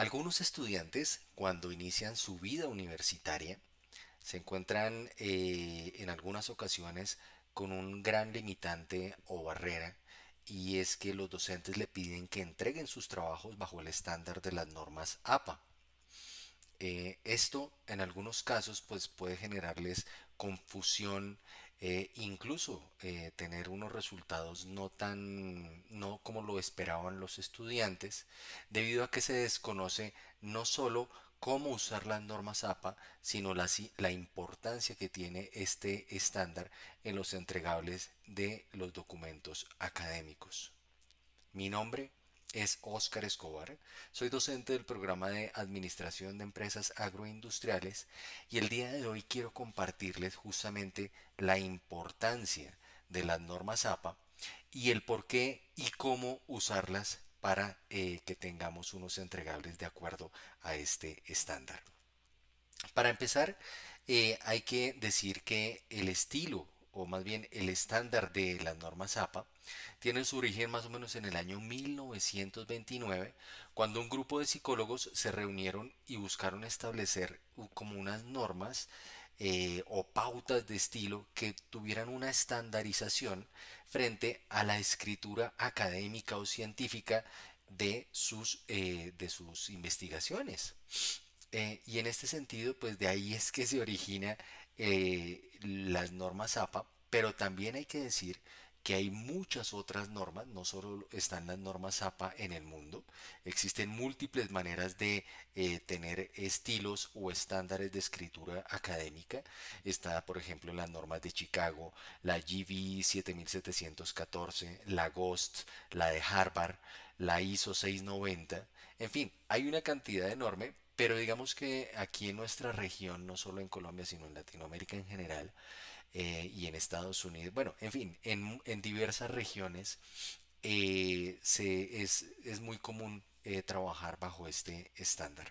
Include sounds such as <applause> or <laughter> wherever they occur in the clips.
Algunos estudiantes, cuando inician su vida universitaria, se encuentran eh, en algunas ocasiones con un gran limitante o barrera y es que los docentes le piden que entreguen sus trabajos bajo el estándar de las normas APA. Eh, esto en algunos casos pues, puede generarles confusión eh, incluso eh, tener unos resultados no tan, no como lo esperaban los estudiantes, debido a que se desconoce no solo cómo usar las normas APA, sino la, la importancia que tiene este estándar en los entregables de los documentos académicos. Mi nombre, es Oscar Escobar. Soy docente del programa de Administración de Empresas Agroindustriales y el día de hoy quiero compartirles justamente la importancia de las normas APA y el por qué y cómo usarlas para eh, que tengamos unos entregables de acuerdo a este estándar. Para empezar, eh, hay que decir que el estilo o más bien el estándar de las normas APA, tienen su origen más o menos en el año 1929, cuando un grupo de psicólogos se reunieron y buscaron establecer como unas normas eh, o pautas de estilo que tuvieran una estandarización frente a la escritura académica o científica de sus, eh, de sus investigaciones. Eh, y en este sentido, pues de ahí es que se origina las normas APA, pero también hay que decir que hay muchas otras normas, no solo están las normas APA en el mundo, existen múltiples maneras de eh, tener estilos o estándares de escritura académica. Está, por ejemplo, las normas de Chicago, la GB 7714, la GOST, la de Harvard, la ISO 690, en fin, hay una cantidad enorme, pero digamos que aquí en nuestra región, no solo en Colombia, sino en Latinoamérica en general, eh, y en Estados Unidos, bueno, en fin, en, diversas regiones eh, es, muy común eh, trabajar bajo este estándar.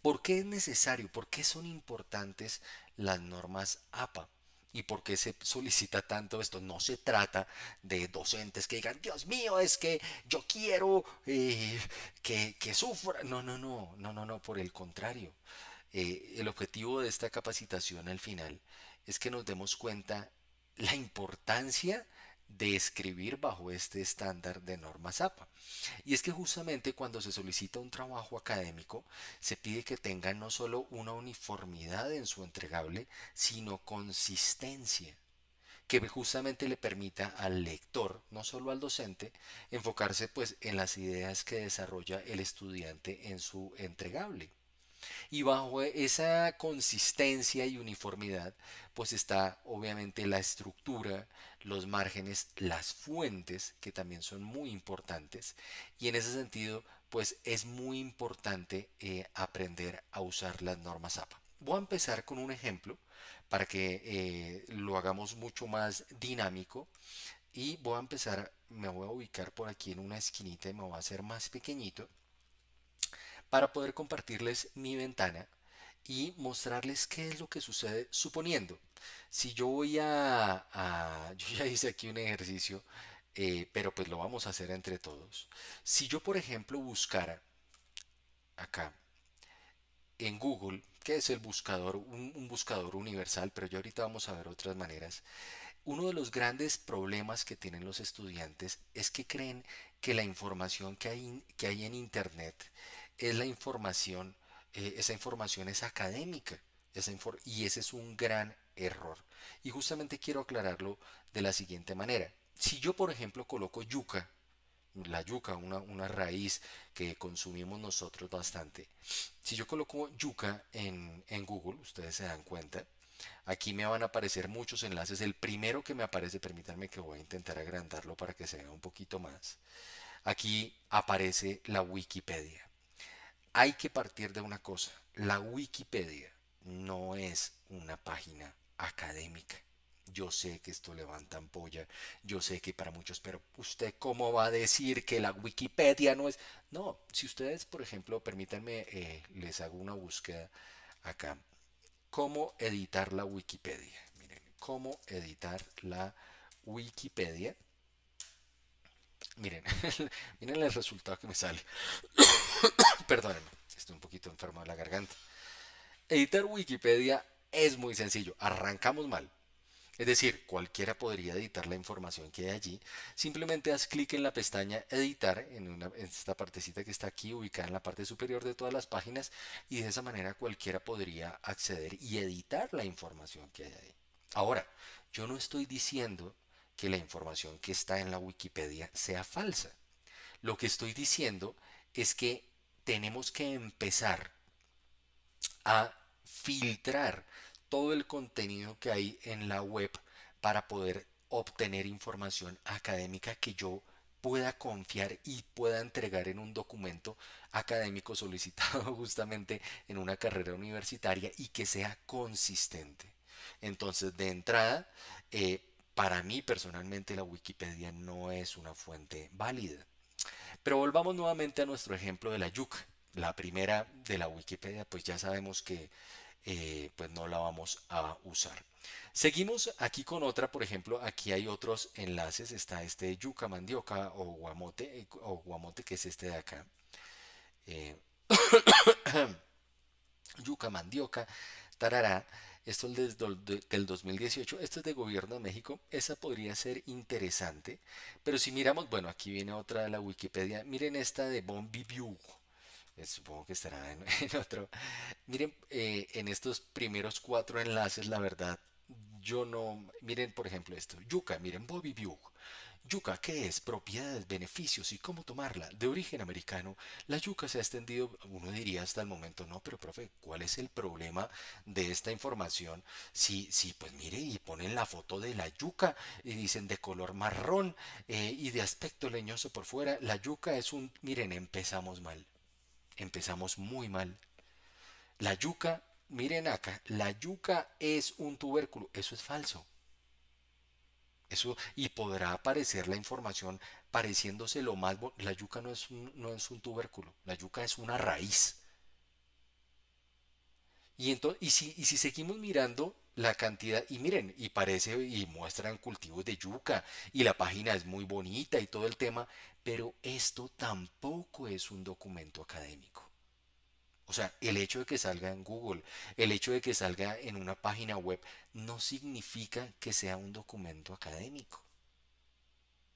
¿Por qué es necesario? ¿Por qué son importantes las normas APA? y por qué se solicita tanto esto. No se trata de docentes que digan, Dios mío, es que yo quiero eh, que, sufra. No, no, no, no, no, no, por el contrario. Eh, el objetivo de esta capacitación al final es que nos demos cuenta la importancia de escribir bajo este estándar de norma APA. Y es que justamente cuando se solicita un trabajo académico, se pide que tenga no solo una uniformidad en su entregable, sino consistencia que justamente le permita al lector, no solo al docente, enfocarse pues en las ideas que desarrolla el estudiante en su entregable. Y bajo esa consistencia y uniformidad, pues está obviamente la estructura, los márgenes, las fuentes, que también son muy importantes. Y en ese sentido, pues es muy importante eh, aprender a usar las normas APA. Voy a empezar con un ejemplo para que eh, lo hagamos mucho más dinámico. Y voy a empezar, me voy a ubicar por aquí en una esquinita y me voy a hacer más pequeñito para poder compartirles mi ventana y mostrarles qué es lo que sucede suponiendo. Si yo voy a... <laughs> yo ya hice aquí un ejercicio, eh, pero pues lo vamos a hacer entre todos. Si yo, por ejemplo, buscara acá en Google, que es el buscador, un, buscador universal, pero ya ahorita vamos a ver otras maneras, uno de los grandes problemas que tienen los estudiantes es que creen que la información que hay, que hay en Internet es la información, eh, esa información es académica y ese es un gran error. Y justamente quiero aclararlo de la siguiente manera. Si yo, por ejemplo, coloco yuca, la yuca, una, raíz que consumimos nosotros bastante, si yo coloco yuca en, en Google, ustedes se dan cuenta, Aquí me van a aparecer muchos enlaces. El primero que me aparece, permítanme que voy a intentar agrandarlo para que se vea un poquito más. Aquí aparece la Wikipedia hay que partir de una cosa. La Wikipedia no es una página académica. Yo sé que esto levanta ampolla, yo sé que para muchos, pero usted cómo va a decir que la Wikipedia no es... No, si ustedes, por ejemplo, permítanme, eh, les hago una búsqueda acá. ¿Cómo editar la Wikipedia? Miren, ¿cómo editar la Wikipedia? Miren, <laughs> miren el resultado que me sale. Perdónenme, estoy un poquito enfermo de la garganta. Editar Wikipedia es muy sencillo, arrancamos mal. Es decir, cualquiera podría editar la información que hay allí. Simplemente haz clic en la pestaña Editar, en, esta partecita que está aquí ubicada en la parte superior de todas las páginas, y de esa manera cualquiera podría acceder y editar la información que hay ahí. Ahora, yo no estoy diciendo que la información que está en la Wikipedia sea falsa. Lo que estoy diciendo es que tenemos que empezar a filtrar todo el contenido que hay en la web para poder obtener información académica que yo pueda confiar y pueda entregar en un documento académico solicitado <laughs> justamente en una carrera universitaria y que sea consistente. Entonces, de entrada, eh, para mí personalmente la Wikipedia no es una fuente válida. Pero volvamos nuevamente a nuestro ejemplo de la yuca. La primera de la Wikipedia, pues ya sabemos que eh, pues no la vamos a usar. Seguimos aquí con otra, por ejemplo, aquí hay otros enlaces, está este yuca, mandioca o guamote, eh, o guamote que es este de acá. Eh, <coughs> yuca, mandioca, tarará esto es desde del 2018, esto es de Gobierno de México, esa podría ser interesante, pero si miramos, bueno, aquí viene otra de la Wikipedia, miren esta de Bombi View, eh, supongo que estará en, <laughs> otro, miren, eh, en estos primeros cuatro enlaces, la verdad, yo no, miren por ejemplo esto, Yuca, miren Bobby View, Yuca, ¿qué es? Propiedades, beneficios y cómo tomarla. De origen americano, la yuca se ha extendido, uno diría hasta el momento, no, pero profe, ¿cuál es el problema de esta información? Si, si pues mire y ponen la foto de la yuca y dicen de color marrón eh, y de aspecto leñoso por fuera, la yuca es un, miren, empezamos mal, empezamos muy mal. La yuca, miren acá, la yuca es un tubérculo, eso es falso y podrá aparecer la información pareciéndose lo más... La yuca no es, un, no es un tubérculo, la yuca es una raíz. Y, entonces, y, si, y si seguimos mirando la cantidad, y miren, y parece, y muestran cultivos de yuca, y la página es muy bonita y todo el tema, pero esto tampoco es un documento académico. O sea, el hecho de que salga en Google, el hecho de que salga en una página web, no significa que sea un documento académico.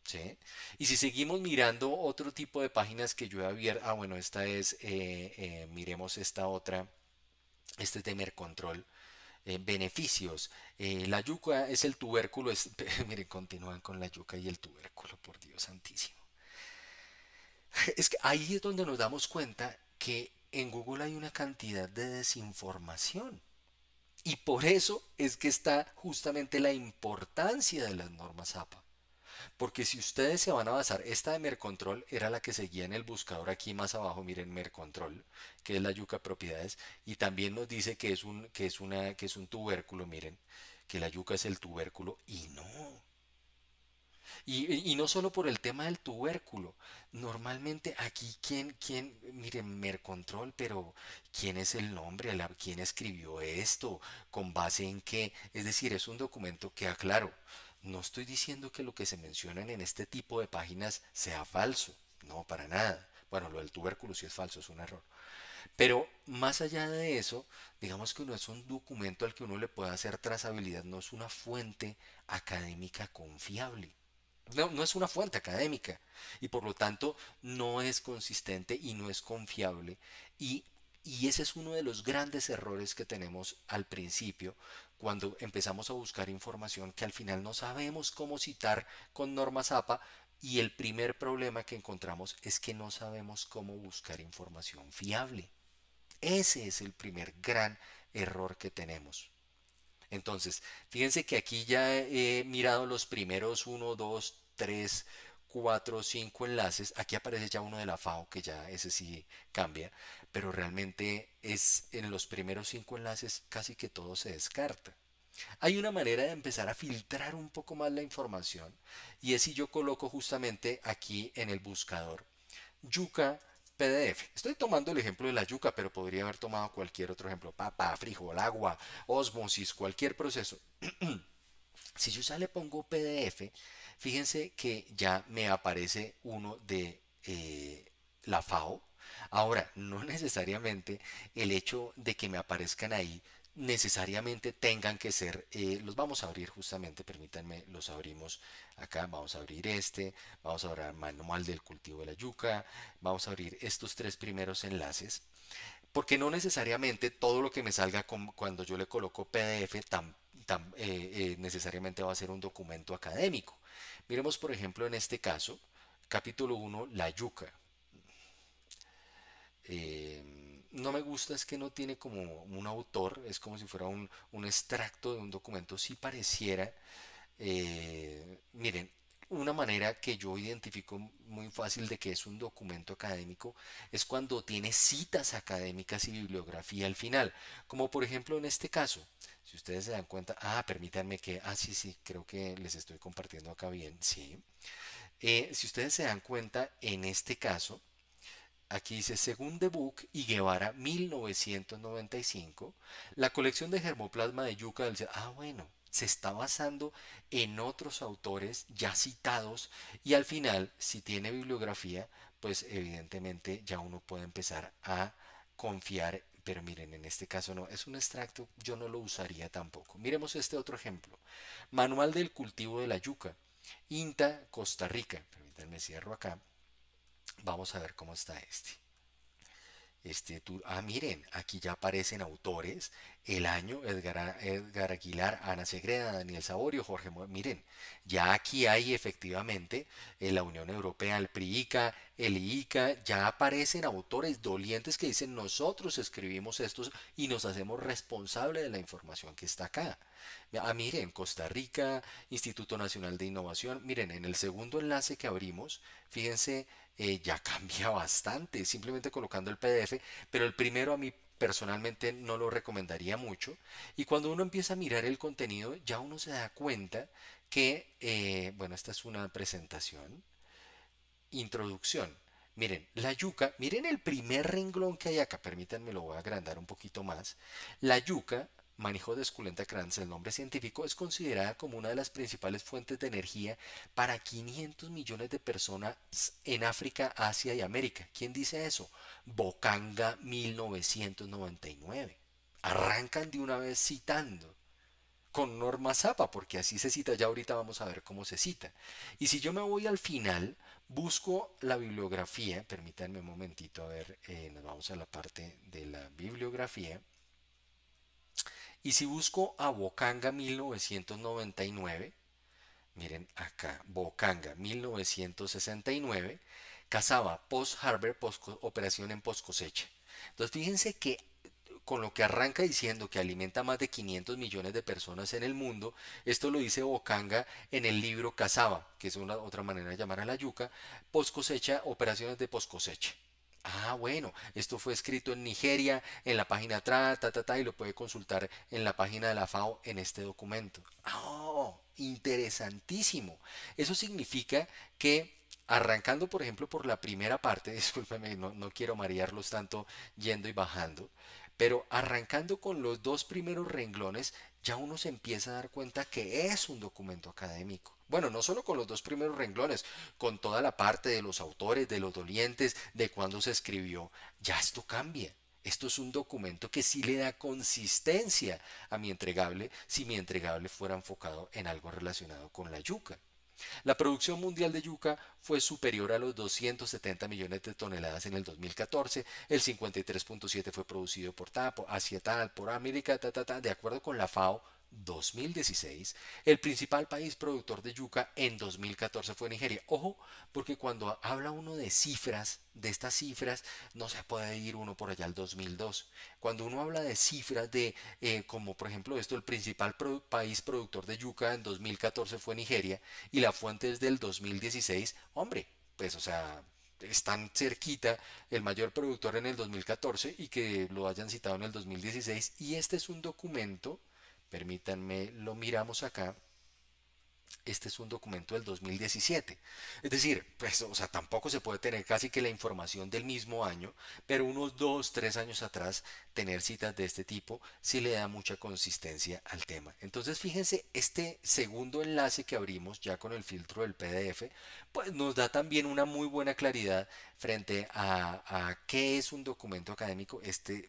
¿Sí? Y si seguimos mirando otro tipo de páginas que yo abierto, ah, bueno, esta es, eh, eh, miremos esta otra, este es de Mercontrol. Eh, beneficios. la yuca es el tubérculo, <laughs> miren, continúan con la yuca y el tubérculo, por Dios santísimo. Es que ahí es donde nos damos cuenta que en Google hay una cantidad de desinformación. Y por eso es que está justamente la importancia de las normas APA. Porque si ustedes se van a basar, esta de Mercontrol era la que seguía en el buscador aquí más abajo, miren Mercontrol, que es la yuca propiedades, y también nos dice que es un, que es una, que es un tubérculo, miren, que la yuca es el tubérculo, y no, y, no solo por el tema del tubérculo. Normalmente aquí, ¿quién, quién, mire, Mercontrol, pero ¿quién es el nombre? ¿Quién escribió esto? ¿Con base en qué? Es decir, es un documento que, aclaro, no estoy diciendo que lo que se mencionan en este tipo de páginas sea falso. No, para nada. Bueno, lo del tubérculo sí es falso, es un error. Pero más allá de eso, digamos que no es un documento al que uno le pueda hacer trazabilidad, no es una fuente académica confiable. No, es una fuente académica y por lo tanto no es consistente y no es confiable. Y, y ese es uno de los grandes errores que tenemos al principio cuando empezamos a buscar información que al final no sabemos cómo citar con normas APA y el primer problema que encontramos es que no sabemos cómo buscar información fiable. Ese es el primer gran error que tenemos. Entonces, fíjense que aquí ya he mirado los primeros 1, 2, 3, 4, 5 enlaces. Aquí aparece ya uno de la FAO, que ya ese sí cambia, pero realmente es en los primeros 5 enlaces casi que todo se descarta. Hay una manera de empezar a filtrar un poco más la información y es si yo coloco justamente aquí en el buscador yuca PDF. Estoy tomando el ejemplo de la yuca, pero podría haber tomado cualquier otro ejemplo. Papa, frijol, agua, osmosis, cualquier proceso. <clears throat> si yo ya le pongo PDF, fíjense que ya me aparece uno de eh, la FAO. Ahora, no <laughs> necesariamente el hecho de que me aparezcan ahí necesariamente tengan que ser, eh, los vamos a abrir justamente, permítanme, los abrimos acá, vamos a abrir este, vamos a abrir manual del cultivo de la yuca, vamos a abrir estos tres primeros enlaces, porque no necesariamente todo lo que me salga cuando yo le coloco PDF tan, tan, eh, eh, necesariamente va a ser un documento académico. Miremos por ejemplo en este caso, capítulo 1, la yuca. no me gusta es que no tiene como un autor, es como si fuera un, extracto de un documento, si pareciera, eh, miren, una manera que yo identifico muy fácil de que es un documento académico es cuando tiene citas académicas y bibliografía al final, como por ejemplo en este caso. Si ustedes se dan cuenta, ah, permítanme que, ah, sí, sí, creo que les estoy compartiendo acá bien, sí. Eh, si ustedes se dan cuenta, en este caso, Aquí dice, según De Book y Guevara 1995, la colección de germoplasma de yuca del... Ah, bueno, se está basando en otros autores ya citados y al final, si tiene bibliografía, pues evidentemente ya uno puede empezar a confiar. Pero miren, en este caso no, es un extracto, yo no lo usaría tampoco. Miremos este otro ejemplo. Manual del cultivo de la yuca, INTA, Costa Rica. Permítanme, cierro acá. Vamos a ver cómo está este. Este Ah, miren, aquí ya aparecen autores el año, Edgar, Aguilar, Ana Segreda, Daniel Saborio, Jorge Miren, ya aquí hay efectivamente en eh, la Unión Europea, el PRIICA, el IICA, ya aparecen autores dolientes que dicen nosotros escribimos estos y nos hacemos responsable de la información que está acá. Ah, miren, Costa Rica, Instituto Nacional de Innovación, miren, en el segundo enlace que abrimos, fíjense, eh, ya <laughs> cambia bastante, simplemente colocando el PDF, pero el primero a mí personalmente no lo recomendaría mucho. Y cuando uno empieza a mirar el contenido, ya uno se da cuenta que, eh, bueno, esta es una presentación, introducción. Miren, la yuca, miren el primer renglón que hay acá, permítanme lo voy a agrandar un poquito más. La yuca manejo de Esculenta Kranz, el nombre científico, es considerada como una de las principales fuentes de energía para 500 millones de personas en África, Asia y América. ¿Quién dice eso? Bocanga 1999. Arrancan de una vez citando con norma zapa, porque así se cita, ya ahorita vamos a ver cómo se cita. Y si yo me voy al final, busco la bibliografía, permítanme un momentito, a ver, eh, nos vamos a la parte de la bibliografía. Y si busco a Bocanga 1999, miren acá, Bocanga 1969, cazaba post harvest post operación en post cosecha. Entonces fíjense que con lo que arranca diciendo que alimenta más de 500 millones de personas en el mundo, esto lo dice Bocanga en el libro Cazaba, que es una otra manera de llamar a la yuca, post cosecha, operaciones de post cosecha. Ah, bueno, esto fue escrito en Nigeria, en la página atrás, ta, ta, ta, y lo puede consultar en la página de la FAO en este documento. ¡Oh! Interesantísimo. Eso significa que arrancando, por ejemplo, por la primera parte, <laughs> discúlpeme, no, no quiero marearlos tanto yendo y bajando, pero arrancando con los dos primeros renglones ya uno se empieza a dar cuenta que es un documento académico. Bueno, no solo con los dos primeros renglones, con toda la parte de los autores, de los dolientes, de cuándo se escribió, ya esto cambia. Esto es un documento que sí le da consistencia a mi entregable si mi entregable fuera enfocado en algo relacionado con la yuca. La producción mundial de yuca fue superior a los 270 millones de toneladas en el 2014, el 53.7 fue producido por Tapo, Asietal, por América, ta, ta, de acuerdo con la FAO, 2016. El principal país productor de yuca en 2014 fue Nigeria. Ojo, porque cuando habla uno de cifras, de estas cifras, no se puede ir uno por allá al 2002. Cuando uno habla de cifras de, eh, como por ejemplo esto, el principal país productor de yuca en 2014 fue Nigeria y la fuente es del 2016, hombre, pues o sea, están cerquita el mayor productor en el 2014 y que lo hayan citado en el 2016. Y este es un documento Permítanme, lo miramos acá. Este es un documento del 2017. Es decir, pues, sea, tampoco se puede tener casi que la información del mismo año, pero unos dos, tres años atrás, tener citas de este tipo sí le da mucha consistencia al tema. Entonces, fíjense, este segundo enlace que abrimos ya con el filtro del PDF, pues nos da también una muy buena claridad frente a, a qué es un documento académico. Este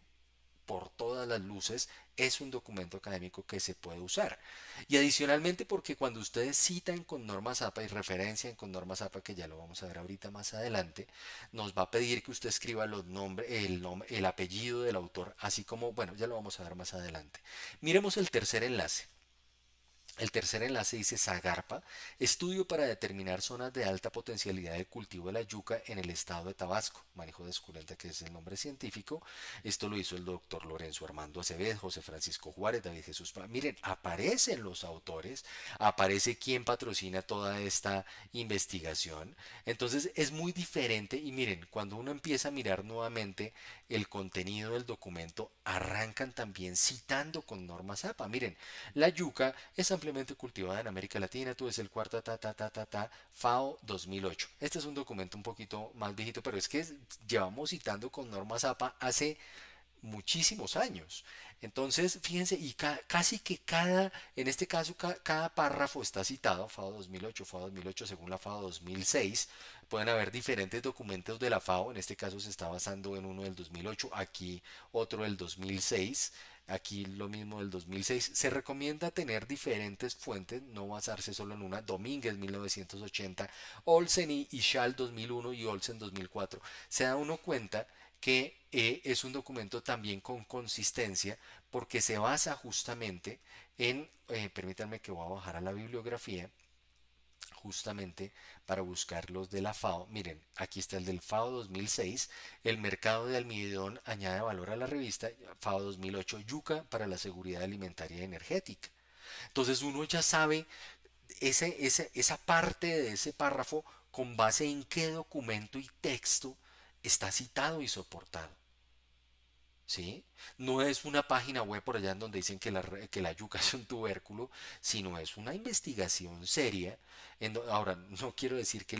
por todas las luces es un documento académico que se puede usar. Y adicionalmente porque cuando ustedes citan con normas APA y referencian con normas APA, que ya lo vamos a ver ahorita más adelante, nos va a pedir que usted escriba los nombres, el, nombre el apellido del autor, así como, bueno, ya lo vamos a ver más adelante. Miremos el tercer enlace. El tercer enlace dice Zagarpa, estudio para determinar zonas de alta potencialidad de cultivo de la yuca en el estado de Tabasco, manejo de esculenta que es el nombre científico. Esto lo hizo el doctor Lorenzo Armando Acevedo, José Francisco Juárez, David Jesús. Miren, aparecen los autores, aparece quien patrocina toda esta investigación. Entonces es muy diferente y miren, cuando uno empieza a mirar nuevamente el contenido del documento, arrancan también citando con normas APA. Miren, la yuca es ampliamente cultivada en América Latina, tú ves el cuarto ta ta ta ta ta FAO 2008. Este es un documento un poquito más viejito, pero es que llevamos citando con normas APA hace muchísimos años. Entonces, fíjense, y casi que cada, en este caso, cada párrafo está citado, FAO 2008, FAO 2008, según la FAO 2006, pueden haber diferentes documentos de la FAO, en este caso se está basando en uno del 2008, aquí otro del 2006, aquí lo mismo del 2006. Se recomienda tener diferentes fuentes, no basarse solo en una. Domínguez 1980, Olsen y Schall 2001 y Olsen 2004. Se da uno cuenta que eh, es un documento también con consistencia porque se basa justamente en, eh, permítanme que voy a bajar a la bibliografía, justamente para buscar los de la FAO. Miren, aquí está el del FAO 2006, el mercado de almidón añade valor a la revista, FAO 2008, yuca para la seguridad alimentaria y energética. Entonces uno ya sabe esa parte de ese párrafo con base en qué documento y texto está citado y soportado. ¿Sí? No es una página web por allá en donde dicen que la, que la yuca <laughs> es un tubérculo, sino es una investigación seria. ahora, no quiero decir que,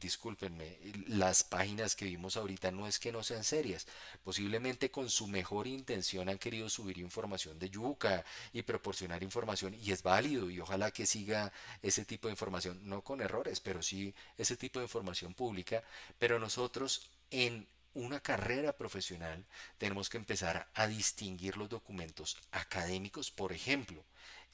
discúlpenme, las páginas que vimos ahorita no es que no sean serias. Posiblemente con su mejor intención han querido subir información de yuca y proporcionar información y es válido y ojalá que siga ese tipo de información, no con errores, pero sí ese tipo de información pública. Pero nosotros en una carrera profesional tenemos que empezar a distinguir los documentos académicos. Por ejemplo,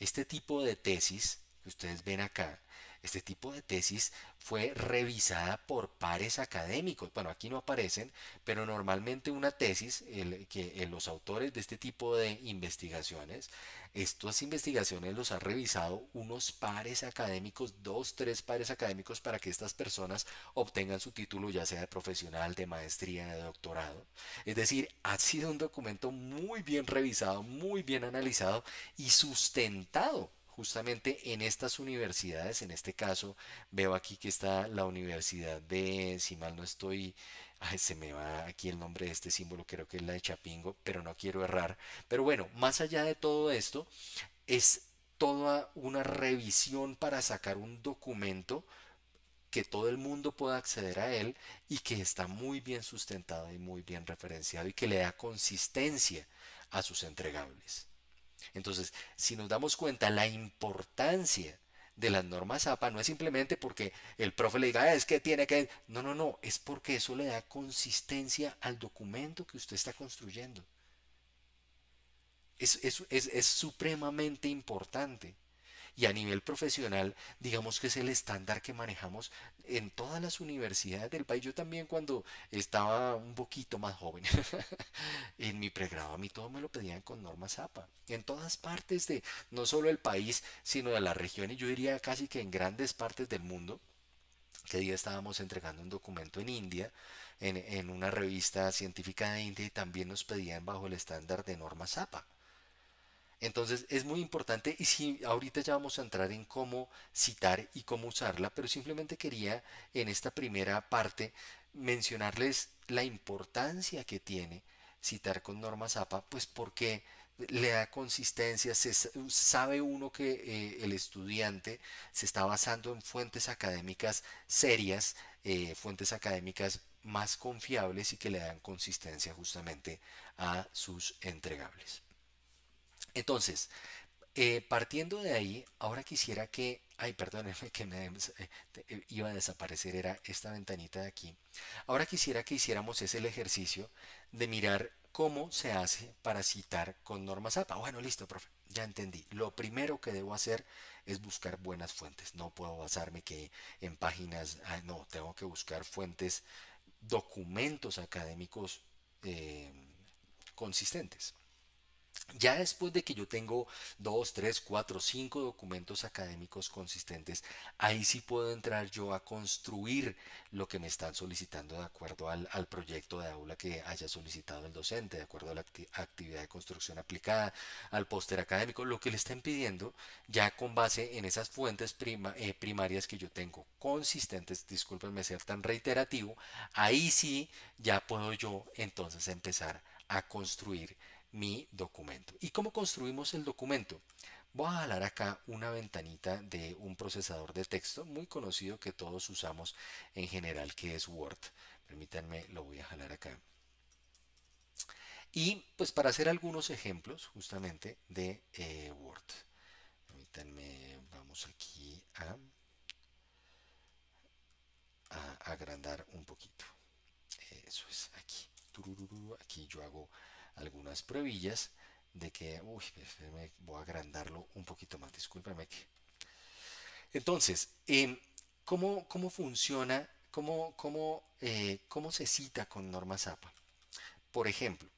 este tipo de tesis que ustedes ven acá este tipo de tesis fue revisada por pares académicos. Bueno, aquí no aparecen, pero normalmente una tesis, que eh, los autores de este tipo de investigaciones, estas investigaciones los han revisado unos pares académicos, dos, tres pares académicos para que estas personas obtengan su título ya sea de profesional, de maestría, de doctorado. Es decir, ha sido un documento muy bien revisado, muy bien analizado y sustentado justamente en estas universidades, en este caso veo aquí que está la universidad de, si mal no estoy, se me va aquí el nombre de este símbolo, creo que es la de Chapingo, pero no quiero errar. Pero bueno, más allá de todo esto, es toda una revisión para sacar un documento que todo el mundo pueda acceder a él y que está muy bien sustentado y muy bien referenciado y que le da consistencia a sus entregables. Entonces, si nos damos cuenta la importancia de las normas APA no es simplemente porque el profe le diga, ah, es que tiene que... No, no, no, es porque eso le da consistencia al documento que usted está construyendo. Es, es supremamente importante y a nivel profesional, digamos que es el estándar que manejamos en todas las universidades del país. Yo también cuando estaba un poquito más joven, <laughs> en mi pregrado a mí todo me lo pedían con norma zapa, en todas partes de, no solo el país, sino de las regiones, yo diría casi que en grandes partes del mundo. Que día estábamos entregando un documento en India, en, en una revista científica de India y también nos pedían bajo el estándar de norma zapa. Entonces es muy importante y si ahorita ya vamos a entrar en cómo citar y cómo usarla, pero simplemente quería en esta primera parte mencionarles la importancia que tiene citar con normas APA, pues porque le da consistencia, sabe uno que eh, el estudiante se está basando en fuentes académicas serias, eh, fuentes académicas más confiables y que le dan consistencia justamente a sus entregables. Entonces, eh, partiendo de ahí, ahora quisiera que, ay, perdónenme <laughs> que me eh, eh, iba a desaparecer, era esta ventanita de aquí. Ahora quisiera que hiciéramos ese ejercicio de mirar cómo se hace para citar con normas APA. Bueno, listo, profe, ya entendí. Lo primero que debo hacer es buscar buenas fuentes. No puedo basarme que en páginas, no, tengo que buscar fuentes, documentos académicos consistentes. Ya después de que yo tengo dos, tres, cuatro, cinco documentos académicos consistentes, ahí sí puedo entrar yo a construir lo que me están solicitando de acuerdo al, proyecto de aula que haya solicitado el docente, de acuerdo a la actividad de construcción aplicada, al póster académico, lo que le estén pidiendo, ya con base en esas fuentes eh, primarias que yo tengo consistentes, discúlpenme ser tan reiterativo, ahí sí ya puedo yo entonces empezar a construir mi documento. ¿Y cómo construimos el documento? Voy a jalar acá una ventanita de un procesador de texto muy conocido que todos usamos en general, que es Word. Permítanme, lo voy a jalar acá. Y pues para hacer algunos ejemplos justamente de eh, Word. Permítanme, vamos aquí a agrandar un poquito. Eso es, aquí. Aquí yo hago algunas pruebillas de que, uy, pues, eh, voy a agrandarlo un poquito más, discúlpeme Entonces, em, ¿cómo, ¿cómo, funciona, cómo, cómo, eh, cómo se cita con normas APA? Por ejemplo,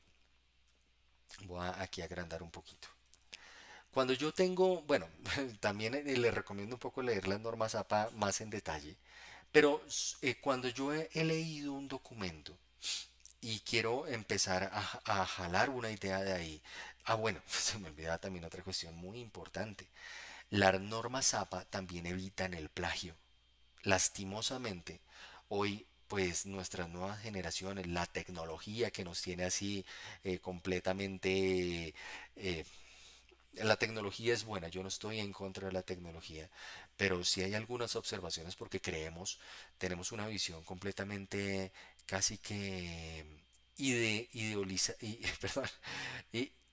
voy a aquí agrandar un poquito. Cuando yo tengo, bueno, <laughs> también eh, les recomiendo un poco leer las normas APA más en detalle, pero cuando yo he leído un documento y quiero empezar a, jalar una idea de ahí. Ah, bueno, <laughs> se me olvidaba también otra cuestión muy importante. Las normas APA también evitan el plagio. Lastimosamente, hoy pues nuestras nuevas generaciones, la tecnología que nos tiene así eh, completamente... Eh, la tecnología es buena, yo no estoy en contra de la tecnología, pero sí hay algunas observaciones porque creemos, tenemos una visión completamente casi que <laughs> eh,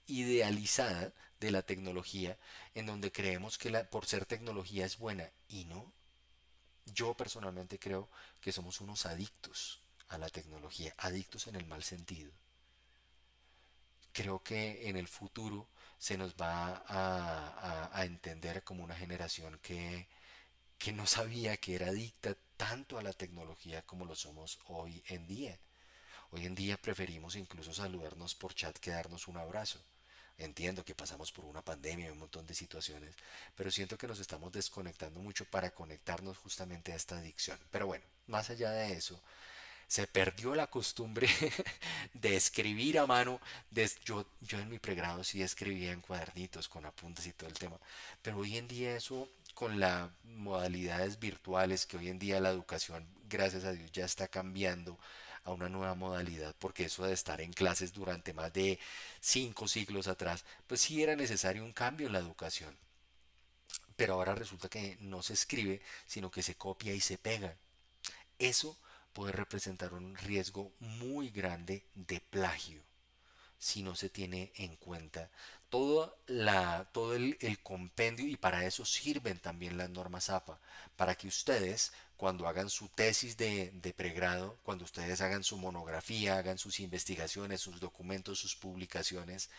idealizada de la tecnología, en donde creemos que la, por ser tecnología es buena y no. Yo personalmente creo que somos unos adictos a la tecnología, adictos en el mal sentido. Creo que en el futuro se nos va a, entender como una generación que, que no sabía que era adicta tanto a la tecnología como lo somos hoy en día. Hoy en día preferimos incluso saludarnos por chat que darnos un abrazo. Entiendo que pasamos por una pandemia y un montón de situaciones, pero siento que nos estamos desconectando mucho para conectarnos justamente a esta adicción. Pero bueno, más allá de eso, se perdió la costumbre <laughs> de escribir a mano. yo, yo en mi pregrado sí escribía en cuadernitos con apuntes y todo el tema, pero hoy en día eso con las modalidades virtuales que hoy en día la educación, gracias a Dios, ya está cambiando a una nueva modalidad, porque eso de estar en clases durante más de cinco siglos atrás, pues sí era necesario un cambio en la educación. Pero ahora resulta que no se escribe, sino que se copia y se pega. Eso puede representar un riesgo muy grande de plagio si no se tiene en cuenta todo, la, todo el, compendio y para eso sirven también las normas APA, para que ustedes cuando hagan su tesis de, pregrado, cuando ustedes hagan su monografía, hagan sus investigaciones, sus documentos, sus publicaciones,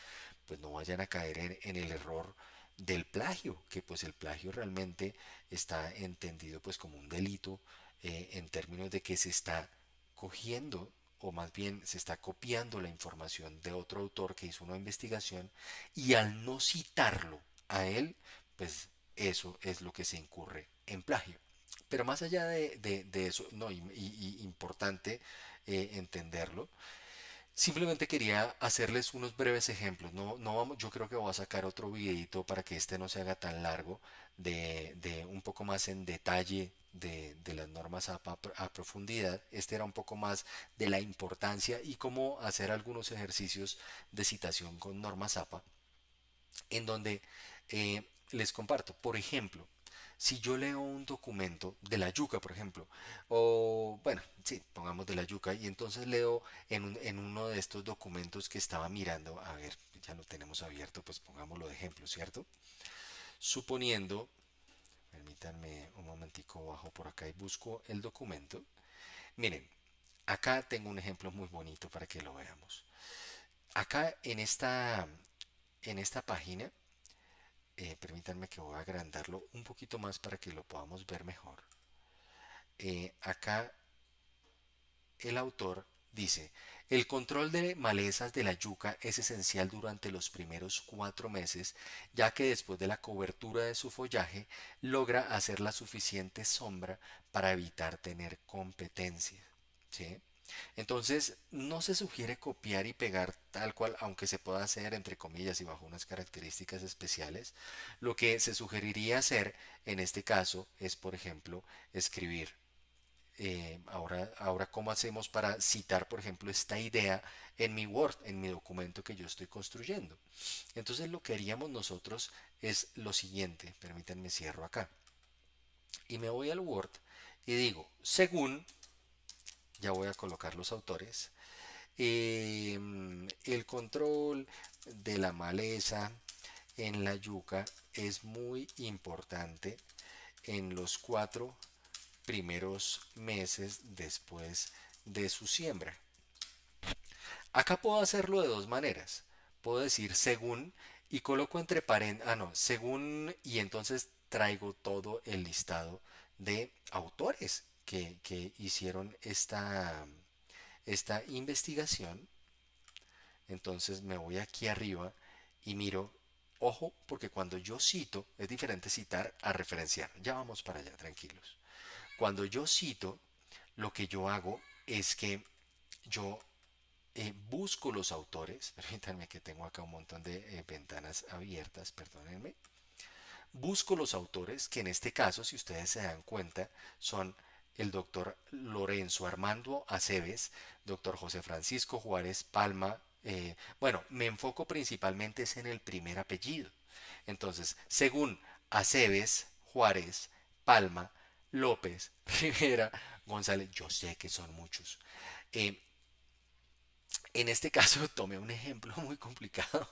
pues no vayan a caer en, el error del plagio, que pues el plagio realmente está entendido pues como un delito eh, en términos de que se está cogiendo o más bien se está copiando la información de otro autor que hizo una investigación y al no citarlo a él, pues eso es lo que se incurre en plagio. Pero más allá de, eso, no, y, importante eh, entenderlo, Simplemente quería hacerles unos breves ejemplos. No, no vamos, yo creo que voy a sacar otro videito para que este no se haga tan largo, de, de un poco más en detalle de, las normas APA a, profundidad. Este era un poco más de la importancia y cómo hacer algunos ejercicios de citación con normas APA, en donde eh, les comparto, por ejemplo, si yo leo un documento de la yuca, por ejemplo, o bueno, sí, pongamos de la yuca, y entonces leo en, en, uno de estos documentos que estaba mirando, a ver, ya lo tenemos abierto, pues pongámoslo de ejemplo, ¿cierto? Suponiendo Permítanme un momentico, bajo por acá y busco el documento. Miren, acá tengo un ejemplo muy bonito para que lo veamos. Acá en esta, en esta página, eh, permítanme que voy a agrandarlo un poquito más para que lo podamos ver mejor. Eh, acá el autor dice, el control de malezas de la yuca es esencial durante los primeros cuatro meses, ya que después de la cobertura de su follaje logra hacer la suficiente sombra para evitar tener competencia. Entonces, no se sugiere copiar y pegar tal cual, aunque se pueda hacer entre comillas y bajo unas características especiales. Lo que se sugeriría hacer en este caso es, por ejemplo, escribir eh, ahora, ahora cómo hacemos para citar, por ejemplo, esta idea en mi Word, en mi documento que yo estoy construyendo. Entonces lo que haríamos nosotros es lo siguiente, permítanme cierro acá. Y me voy al Word y digo, según, ya voy a colocar los autores, eh, el control de la maleza en la yuca es muy importante en los cuatro primeros meses después de su siembra. Acá puedo hacerlo de dos maneras. Puedo decir según y coloco entre paréntesis, ah no, según y entonces traigo todo el listado de autores que, que hicieron esta, esta investigación. Entonces me voy aquí arriba y miro, ojo, porque cuando yo cito es diferente citar a referenciar. Ya vamos para allá, tranquilos. Cuando yo cito, lo que yo hago es que yo eh, busco los autores, <laughs> permítanme que tengo acá un montón de eh, ventanas abiertas, perdónenme, busco los autores que en este caso, si ustedes se dan cuenta, son el doctor Lorenzo Armando Aceves, doctor José Francisco Juárez Palma, eh, bueno, me enfoco principalmente es en el primer apellido. Entonces, según Aceves, Juárez, Palma, López, <laughs> Rivera, González, yo sé que son muchos. Eh, en este caso <laughs> tomé un ejemplo <laughs> muy complicado,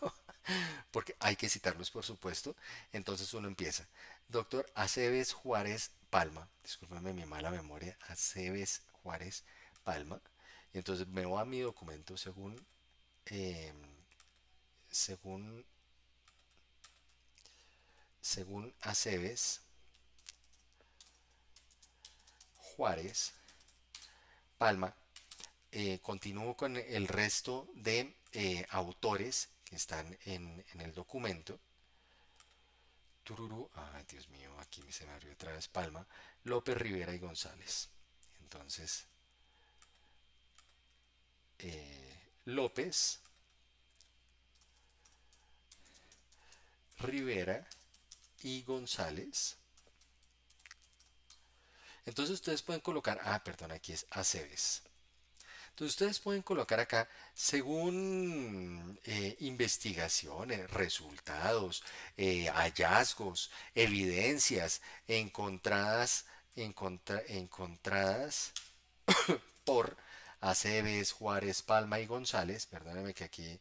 porque hay que citarlos por supuesto. Entonces uno empieza. Doctor Aceves Juárez Palma, discúlpame mi mala memoria, Aceves Juárez Palma. Y entonces me voy a mi documento según, em, según, según Aceves. Juárez, Palma, eh, continúo con el resto de eh, autores que están en, el documento. Tururu, ay Dios mío, aquí mi escenario otra vez Palma, López Rivera y González. Entonces, eh, López, Rivera y González. Entonces ustedes pueden colocar, ah, perdón, aquí es Aceves. Entonces ustedes pueden colocar acá, según eh, investigaciones, resultados, eh, hallazgos, evidencias encontradas, encontradas <coughs> por Aceves, Juárez, Palma y González. Perdónenme que aquí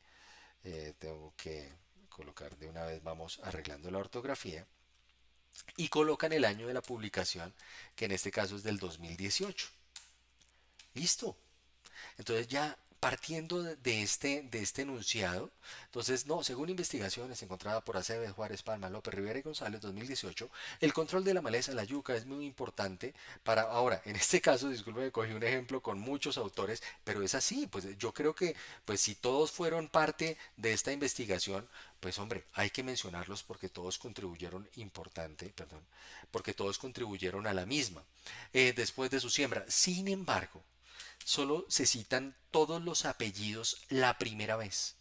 eh, tengo que colocar de una vez, vamos arreglando la ortografía y colocan el año de la publicación, que en este caso es del 2018. Listo. Entonces ya Partiendo de este, de este enunciado, entonces, no, según investigaciones encontradas por Acebe, Juárez, Palma, López, Rivera y González 2018, el control de la maleza, la yuca, es muy importante para, ahora, en este caso, disculpe, cogí un ejemplo con muchos autores, pero es así, pues yo creo que, pues si todos fueron parte de esta investigación, pues hombre, hay que mencionarlos porque todos contribuyeron importante, perdón, porque todos contribuyeron a la misma eh, después de su siembra. Sin embargo, solo se citan todos los apellidos la primera vez.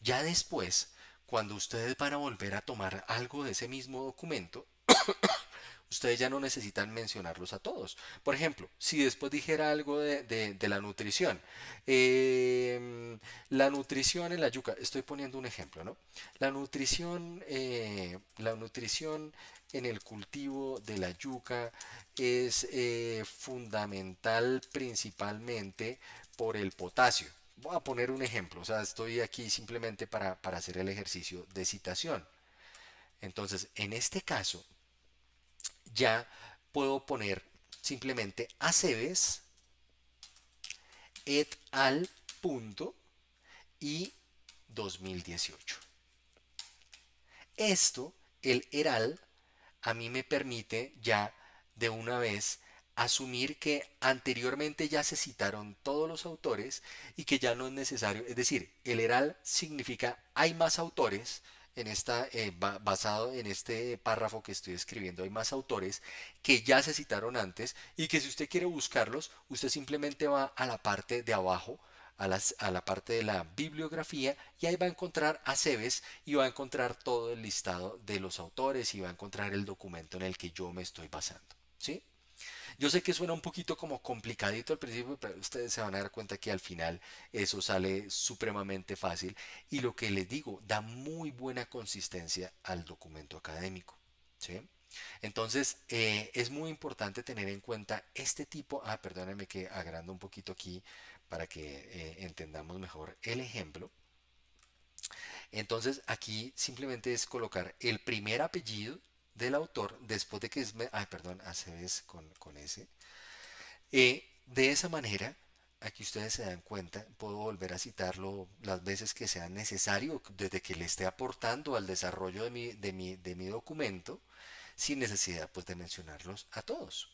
Ya después, cuando ustedes van a volver a tomar algo de ese mismo documento, <coughs> ustedes ya no necesitan mencionarlos a todos. Por ejemplo, si después dijera algo de, la nutrición, em, la nutrición en la yuca, estoy poniendo un ejemplo, ¿no? La nutrición, eh, la nutrición en el cultivo de la yuca es eh, fundamental principalmente por el potasio. Voy a poner un ejemplo, o sea, estoy aquí simplemente para, hacer el ejercicio de citación. Entonces, en este caso, ya puedo poner simplemente Acebes et al punto y 2018. Esto, el eral, a mí me permite ya de una vez asumir que anteriormente ya se citaron todos los autores y que ya no es necesario, es decir, el heral significa hay más autores, en esta, eh, basado en este párrafo que estoy escribiendo, hay más autores que ya se citaron antes y que si usted quiere buscarlos, usted simplemente va a la parte de abajo a, la parte de la bibliografía y ahí va a encontrar a Cebes y va a encontrar todo el listado de los autores y va a encontrar el documento en el que yo me estoy basando. ¿sí? Yo sé que suena un poquito como complicadito al principio, pero ustedes se van a dar cuenta que al final eso sale supremamente fácil y lo que les digo, da muy buena consistencia al documento académico. ¿sí? Entonces, eh, es muy importante tener en cuenta este tipo, ah, perdónenme que agrando un poquito aquí para que eh, entendamos mejor el ejemplo. Entonces aquí simplemente es colocar el primer apellido del autor después de que es, ay, perdón, hace con, con S. Eh, de esa manera, aquí ustedes se dan cuenta, puedo volver a citarlo las veces que sea necesario, desde que le esté aportando al desarrollo de mi, de mi, de mi documento, sin necesidad pues, de mencionarlos a todos.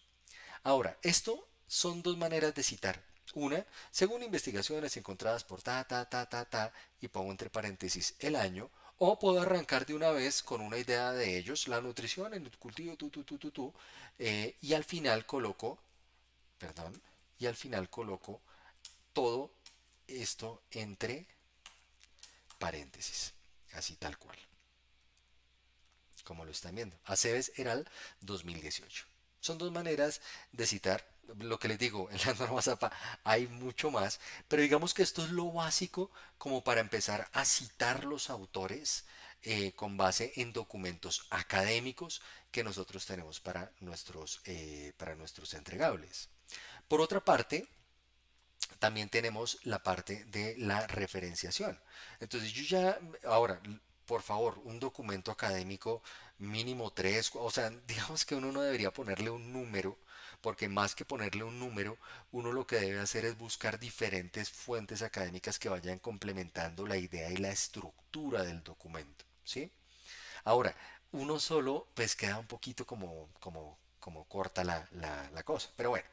Ahora, esto son dos maneras de citar. Una, según investigaciones encontradas por ta, ta, ta, ta, ta, y pongo entre paréntesis el año, o puedo arrancar de una vez con una idea de ellos, la nutrición, el cultivo, tu, tu, tu, tu, tu, eh, y al final coloco, perdón, y al final coloco todo esto entre paréntesis, así tal cual, como lo están viendo. Aceves el 2018. Son dos maneras de citar lo que les digo, <laughs> en la norma APA hay mucho más, pero digamos que esto es lo básico como para empezar a citar los autores eh, con base en documentos académicos que nosotros tenemos para nuestros, eh, para nuestros entregables. Por otra parte, también tenemos la parte de la referenciación. Entonces yo ya, ahora, por favor, un documento académico mínimo tres, o sea, <laughs> digamos que uno no debería ponerle un número porque más que ponerle un número, uno lo que debe hacer es buscar diferentes fuentes académicas que vayan complementando la idea y la estructura del documento, ¿sí? Ahora, uno solo pues queda un poquito como, como, como corta la cosa, pero bueno.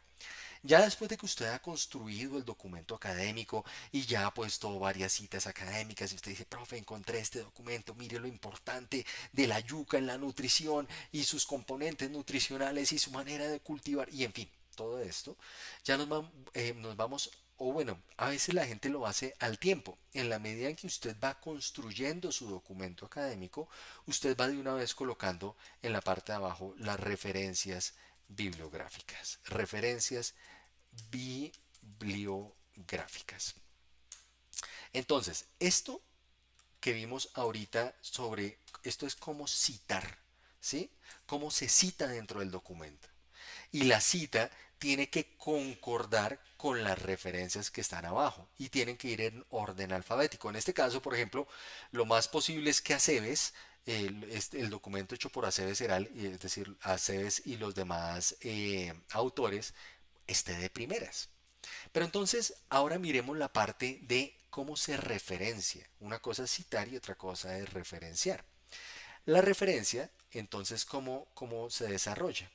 Ya después de que usted ha construido el documento académico y ya ha puesto varias citas académicas y usted dice, profe, encontré este documento, mire lo importante de la yuca en la nutrición y sus componentes nutricionales y su manera de cultivar y en fin, todo esto, ya nos, eh, nos vamos o bueno, a veces la gente lo hace al tiempo. En la medida en que usted va construyendo su documento académico, usted va de una vez colocando en la parte de abajo las referencias bibliográficas, referencias bibliográficas. Entonces, esto que vimos ahorita sobre, esto es cómo citar, ¿sí? Cómo se cita dentro del documento. Y la cita tiene que concordar con las referencias que están abajo y tienen que ir en orden alfabético. En este caso, por ejemplo, lo más posible es que Aceves este, el, documento hecho por Aceves es decir, Aceves y los demás eh, autores, esté de primeras. Pero entonces, ahora miremos la parte de cómo se referencia. Una cosa es citar y otra cosa es referenciar. La referencia, entonces, ¿cómo, cómo se desarrolla?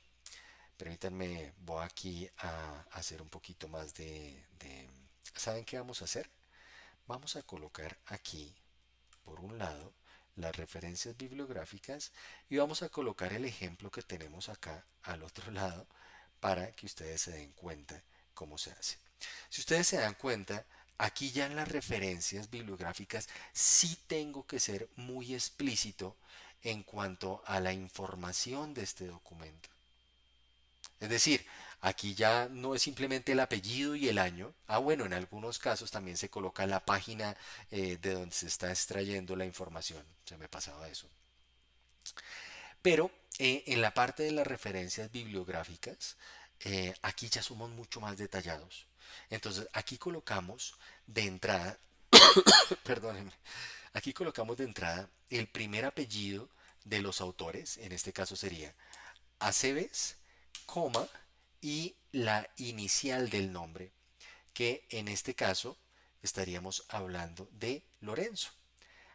Permítanme, voy aquí a hacer un poquito más de, de... ¿Saben qué vamos a hacer? Vamos a colocar aquí, por un lado, las referencias bibliográficas y vamos a colocar el ejemplo que tenemos acá al otro <laughs> lado para que ustedes se den cuenta cómo se hace. Si ustedes se dan cuenta, aquí ya en las referencias bibliográficas sí tengo que ser muy explícito en cuanto a la información de este documento. Es decir, Aquí ya no es simplemente el apellido y el año. Ah, bueno, en algunos casos también se coloca la página eh, de donde se está extrayendo la información. Se me ha pasado eso. Pero eh, en la parte de las referencias bibliográficas, eh, aquí ya somos mucho más detallados. Entonces, aquí colocamos de entrada, <coughs> perdónenme, aquí colocamos de entrada el primer apellido de los autores, en este caso sería Aceves, coma, y la inicial del nombre, que en este caso estaríamos hablando de Lorenzo.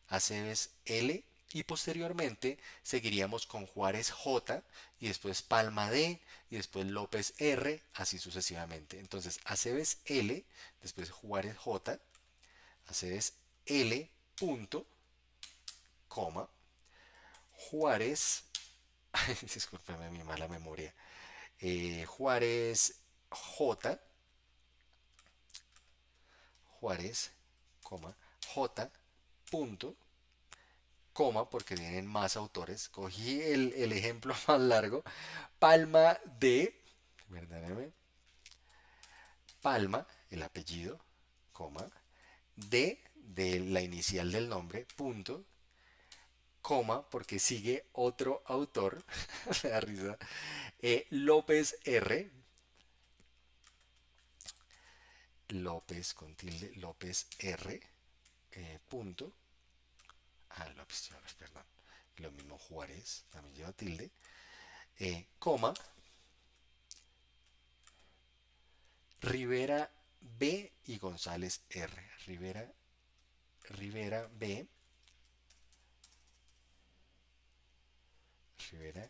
Aceves L y posteriormente seguiríamos con Juárez J y después Palma D y después López R, así sucesivamente. Entonces Aceves L, después Juárez J, Aceves L punto, coma, Juárez, <laughs> discúlpeme mi mala memoria, eh, Juárez J, Juárez, coma, J, punto, coma, porque vienen más autores. Cogí el, ejemplo <laughs> más largo. Palma de, Palma, el apellido, coma, de, de la inicial del nombre, punto, coma, porque sigue otro autor, <laughs> me risa, eh, López R. López con tilde, López R. Eh, punto. Ah, López, perdón. Lo mismo Juárez, también lleva tilde. Eh, coma. Rivera B y González R. Rivera, Rivera B Rivera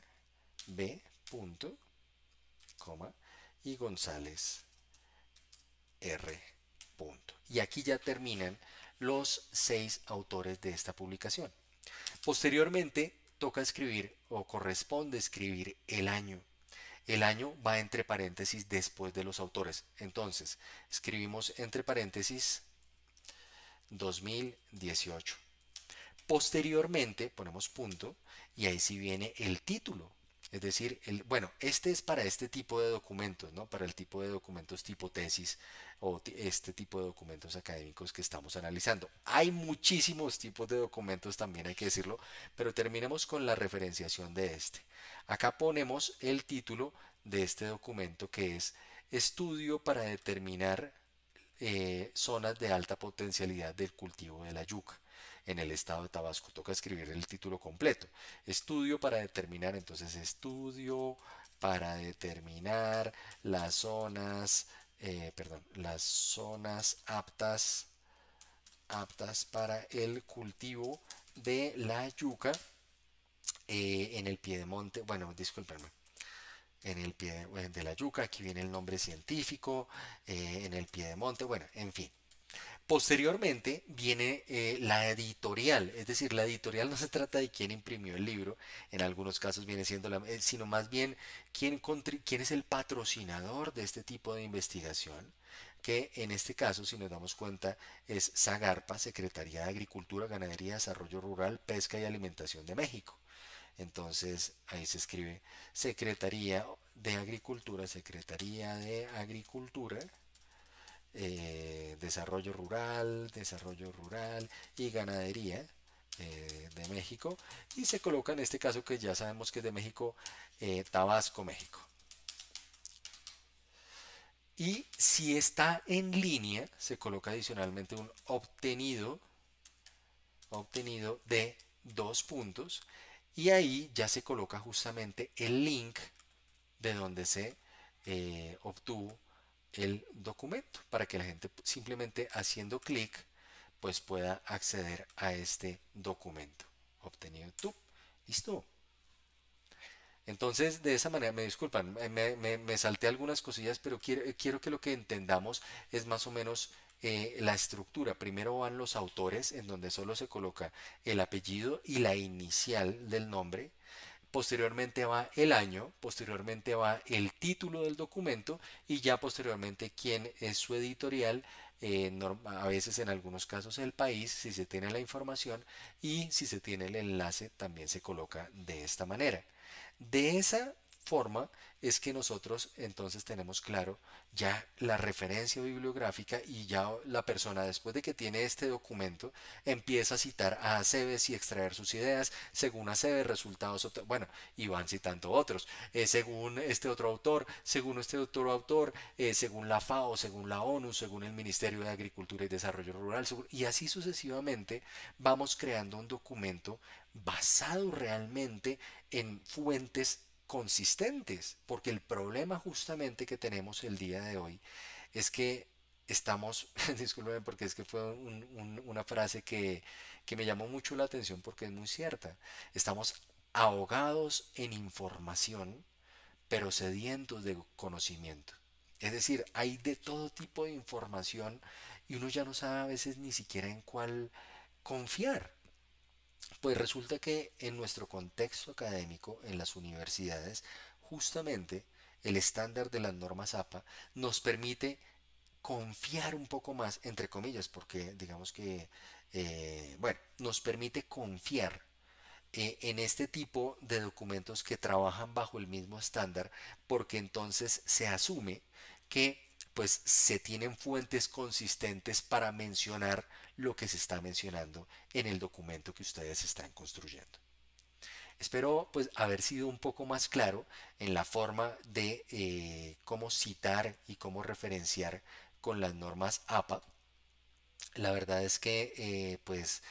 B. Punto, coma, y González R. Punto. Y aquí ya terminan los seis autores de esta publicación. Posteriormente toca escribir o corresponde escribir el año. El año va entre paréntesis después de los autores. Entonces, escribimos entre paréntesis 2018. Posteriormente ponemos punto y ahí sí viene el título. Es decir, el, bueno, este es para este tipo de documentos, ¿no? Para el tipo de documentos tipo tesis o este tipo de documentos académicos que estamos analizando. Hay muchísimos tipos de documentos también, hay que decirlo, pero terminemos con la referenciación de este. Acá ponemos el título de este documento que es Estudio para determinar eh, zonas de alta potencialidad del cultivo de la yuca en el estado de Tabasco. Toca escribir el título completo. Estudio para determinar, entonces estudio para determinar las zonas, eh, perdón, las zonas aptas, aptas para el cultivo de la yuca en eh, el Piedemonte, bueno, disculpenme, en el pie eh, de la yuca, aquí viene el nombre científico, en el pie de monte, bueno, en fin. Posteriormente viene eh, la editorial, es decir, la editorial no se trata de quién imprimió el libro, en algunos casos viene siendo la, eh, sino más bien quién, quién es el patrocinador de este tipo de investigación, que en este caso, si nos damos cuenta, es Zagarpa, Secretaría de Agricultura, Ganadería, Desarrollo Rural, Pesca y Alimentación de México. Entonces ahí se escribe Secretaría de Agricultura, Secretaría de Agricultura eh, desarrollo rural, desarrollo rural y ganadería eh, de México. Y se coloca en este caso que ya sabemos que es de México, eh, Tabasco, México. Y si está en línea, se coloca adicionalmente un obtenido, obtenido de dos puntos. Y ahí ya se coloca justamente el link de donde se obtuvo el documento para que la gente simplemente haciendo clic pues pueda acceder a este documento obtenido tú listo entonces, de esa manera, me disculpan, me, me, salté algunas cosillas, pero eh, quiero, que lo que entendamos es más o menos eh, la estructura. Primero van los autores, en donde solo se coloca el apellido y la inicial del nombre posteriormente va el año, posteriormente va el título del documento y ya posteriormente quién es su editorial, eh, a veces en algunos casos el país, si se tiene la información y si se tiene el enlace también se coloca de esta manera. De esa forma es que nosotros entonces tenemos claro ya la referencia bibliográfica y ya la persona después de que tiene este documento empieza a citar a Aceves y extraer sus ideas según Aceves, resultados, bueno, y van citando otros, eh, según este otro autor, según este otro autor, eh, según la FAO, según la ONU, según el Ministerio de Agricultura y Desarrollo Rural, y así sucesivamente vamos creando un documento basado realmente en fuentes consistentes, porque el problema justamente que tenemos el día de hoy es que estamos, <laughs> discúlpenme porque es que fue una frase que, que me llamó mucho la atención porque es muy cierta, estamos ahogados en información, pero sedientos de conocimiento. Es decir, hay de todo tipo de información y uno ya no sabe a veces ni siquiera en cuál confiar. Pues resulta que en nuestro contexto académico, en las universidades, justamente el estándar de las normas APA nos permite confiar un poco más, entre comillas, porque digamos que, eh, bueno, nos permite confiar eh, en este tipo de documentos que trabajan bajo el mismo estándar, porque entonces se asume que pues se tienen fuentes consistentes para mencionar lo que se está mencionando en el documento que ustedes están construyendo. Espero pues haber sido un poco más claro en la forma de eh, cómo citar y cómo referenciar con las normas APA. La verdad es que eh, pues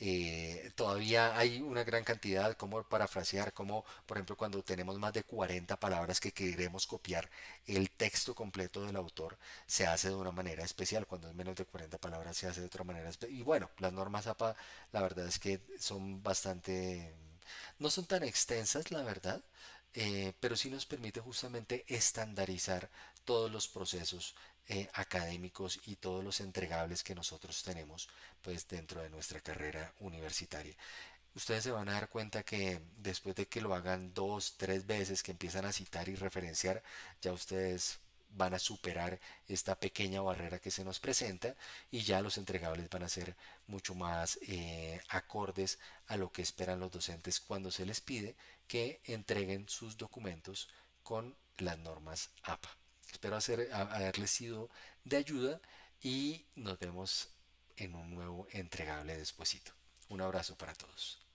eh, todavía hay una gran cantidad, como parafrasear, como por ejemplo cuando tenemos más de 40 palabras que queremos copiar, el texto completo del autor se hace de una manera especial, cuando es menos de 40 palabras se hace de otra manera Y bueno, las normas APA la verdad es que son bastante, no son tan extensas la verdad, eh, pero sí nos permite justamente estandarizar todos los procesos eh, académicos y todos los entregables que nosotros tenemos pues dentro de nuestra carrera universitaria. Ustedes se van a dar cuenta que después de que lo hagan dos, tres veces, que empiezan a citar y referenciar, ya ustedes van a superar esta pequeña barrera que se nos presenta y ya los entregables van a ser mucho más eh, acordes a lo que esperan los docentes cuando se les pide que entreguen sus documentos con las normas APA. Espero hacer, sido de ayuda y nos vemos en un nuevo entregable despuesito. Un abrazo para todos.